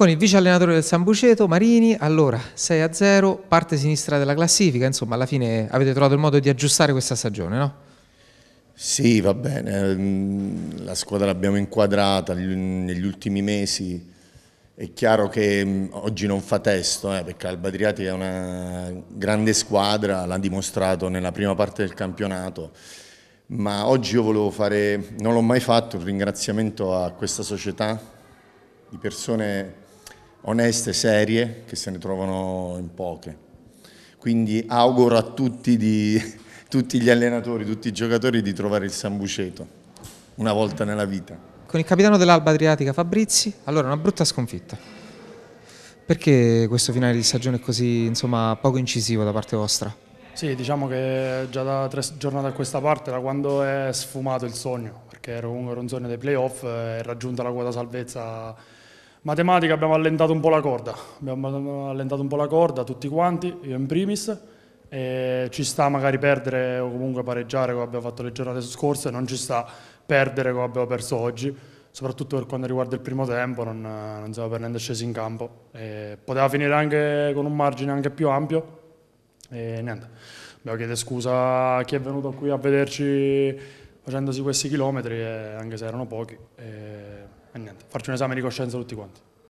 con il vice allenatore del San Buceto, Marini, allora 6 a 0, parte sinistra della classifica, insomma alla fine avete trovato il modo di aggiustare questa stagione, no? Sì, va bene, ehm, la squadra l'abbiamo inquadrata negli ultimi mesi, è chiaro che oggi non fa testo, eh, perché Alba Adriatica è una grande squadra, l'ha dimostrato nella prima parte del campionato, ma oggi io volevo fare, non l'ho mai fatto, un ringraziamento a questa società di persone oneste, serie, che se ne trovano in poche. Quindi auguro a tutti, di, tutti gli allenatori, tutti i giocatori di trovare il Sambuceto una volta nella vita. Con il capitano dell'Alba Adriatica Fabrizi, allora una brutta sconfitta. Perché questo finale di stagione è così insomma, poco incisivo da parte vostra? Sì, diciamo che già da tre giornate a questa parte, da quando è sfumato il sogno, perché era un sogno dei playoff, eh, è raggiunta la quota salvezza Matematica abbiamo allentato un po' la corda, abbiamo allentato un po' la corda tutti quanti, io in primis, ci sta magari perdere o comunque pareggiare come abbiamo fatto le giornate scorse, non ci sta perdere come abbiamo perso oggi, soprattutto per quanto riguarda il primo tempo, non, non siamo per niente scesi in campo, e poteva finire anche con un margine anche più ampio e niente, dobbiamo chiedere scusa a chi è venuto qui a vederci facendosi questi chilometri, eh, anche se erano pochi, e, eh, e niente, farci un esame di coscienza tutti quanti.